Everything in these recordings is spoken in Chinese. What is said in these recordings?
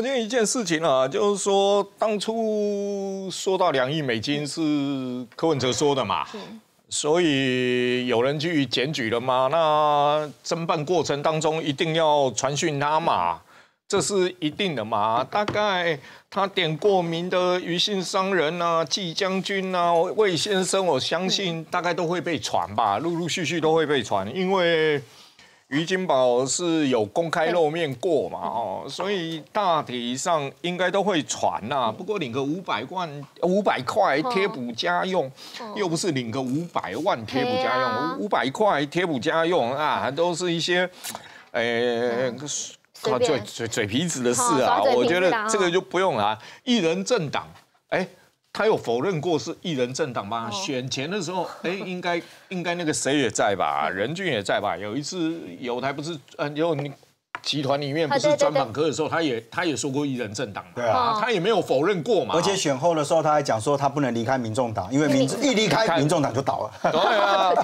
最近一件事情啊，就是说当初说到两亿美金是柯文哲说的嘛，所以有人去检举了嘛。那侦办过程当中一定要传讯他嘛，这是一定的嘛。大概他点过名的余姓商人啊、季将军啊、魏先生，我相信大概都会被传吧，陆陆续续都会被传，因为。于金宝是有公开露面过嘛？哦，所以大体上应该都会传呐。不过领个五百万、五百块贴补家用，又不是领个五百万贴补家用，五百块贴补家用啊，都是一些，靠嘴嘴嘴皮子的事啊。我觉得这个就不用了，一人政党，哎。他有否认过是艺人政党嘛？选前的时候，哎，应该应该那个谁也在吧？任俊也在吧？有一次有台不是呃，有集团里面不是专访科的时候，他也他也说过艺人政党对啊，他也没有否认过嘛。而且选后的时候，他还讲说他不能离开民众党，因为民 一离开民众党就倒了。对啊，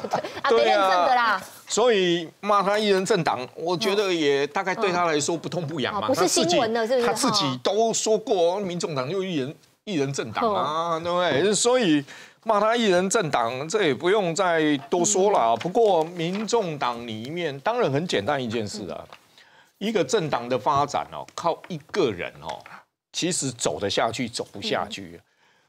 对啊，啊，对啊，所以骂他一人政党，我觉得也大概对他来说不痛不痒嘛。不是新闻的，是他自己都说过，民众党又一人。一人政党啊，对不对？所以骂他一人政党，这也不用再多说了。不过民众党里面，当然很简单一件事啊，一个政党的发展哦，靠一个人哦，其实走得下去，走不下去。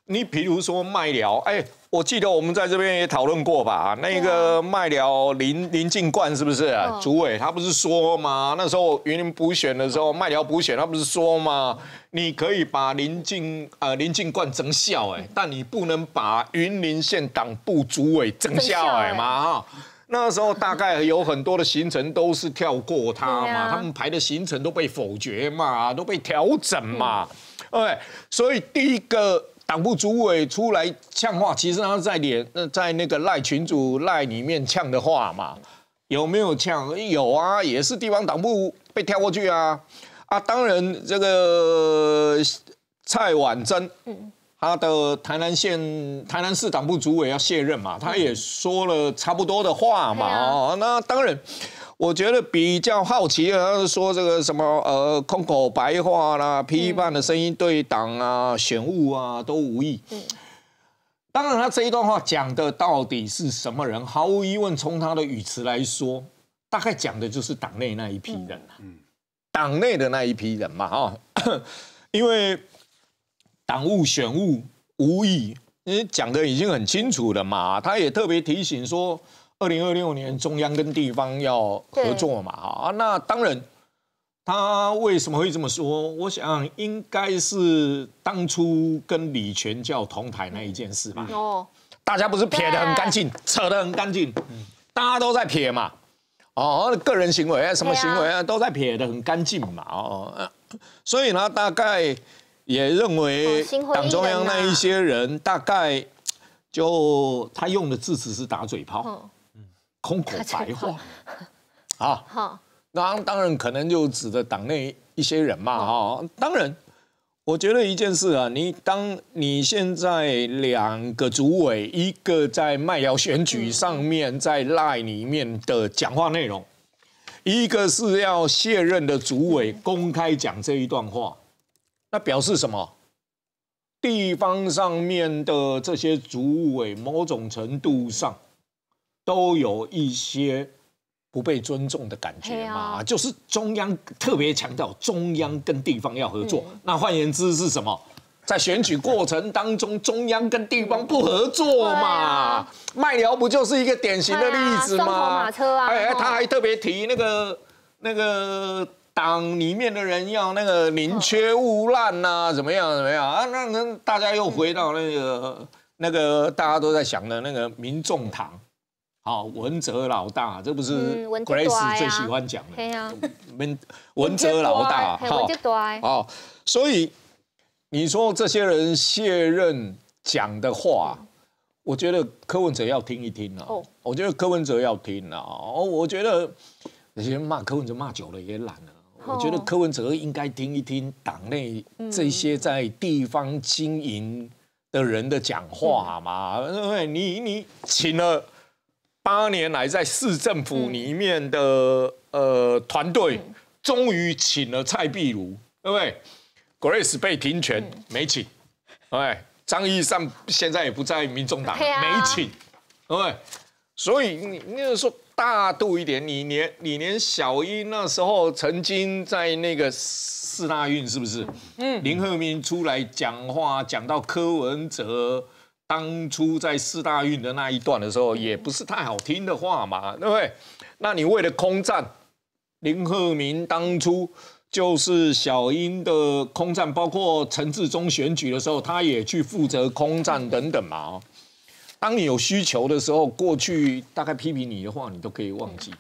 你比如说麦寮，哎，我记得我们在这边也讨论过吧？那个麦寮林林进冠是不是主委？他不是说吗？那时候云林补选的时候，麦寮补选，他不是说吗？你可以把林进呃林进冠增效，哎，但你不能把云林县党部主委增效，哎嘛哈。那时候大概有很多的行程都是跳过他嘛，他们排的行程都被否决嘛，都被调整嘛，哎，所以第一个。党部主委出来呛话，其实他在脸那在那个赖群主赖里面呛的话嘛，有没有呛？有啊，也是地方党部被跳过去啊啊！当然，这个蔡婉珍，嗯，他的台南县台南市党部主委要卸任嘛，他也说了差不多的话嘛啊，那当然。我觉得比较好奇啊，说这个什么呃空口白话啦，批判的声音对党啊选务啊都无益。当然他这一段话讲的到底是什么人？毫无疑问，从他的语词来说，大概讲的就是党内那一批人啊，党内的那一批人嘛，哈，因为党务选务无益，你讲的已经很清楚了嘛。他也特别提醒说。二零二六年，中央跟地方要合作嘛？啊，那当然，他为什么会这么说？我想应该是当初跟李全教同台那一件事吧。哦，大家不是撇的很干净，扯的很干净，大家都在撇嘛。哦，个人行为什么行为都在撇的很干净嘛。哦，所以呢，大概也认为党中央那一些人大概就他用的字词是打嘴炮。空口白话，啊，好，那当然可能就指的党内一些人嘛，哈，当然，我觉得一件事啊，你当你现在两个主委，一个在麦寮选举上面在 Line 里面的讲话内容，一个是要卸任的主委公开讲这一段话，那表示什么？地方上面的这些主委，某种程度上。都有一些不被尊重的感觉嘛？就是中央特别强调中央跟地方要合作，那换言之是什么？在选举过程当中，中央跟地方不合作嘛？麦寮不就是一个典型的例子吗？马车啊！哎哎，他还特别提那个那个党里面的人要那个宁缺毋滥呐，怎么样怎么样啊？那大家又回到那个那个大家都在想的那个民众党。好，文哲老大，这不是 Grace 最喜欢讲的。对呀，文文哲老大，好，所以你说这些人卸任讲的话，我觉得柯文哲要听一听啊。哦，我觉得柯文哲要听啊。哦，我觉得那些骂柯文哲骂久了也懒了。我觉得柯文哲应该听一听党内这些在地方经营的人的讲话嘛。对，你你请了。八年来，在市政府里面的呃团队，终于请了蔡壁如，各位，Grace 被停权没请，哎，张义善现在也不在民众党没请，各位，所以你你要说大度一点，你连你连小英那时候曾经在那个四大运是不是？嗯，林鹤明出来讲话，讲到柯文哲。当初在四大运的那一段的时候，也不是太好听的话嘛，对不对？那你为了空战，林鹤明当初就是小英的空战，包括陈志忠选举的时候，他也去负责空战等等嘛。哦，当你有需求的时候，过去大概批评你的话，你都可以忘记。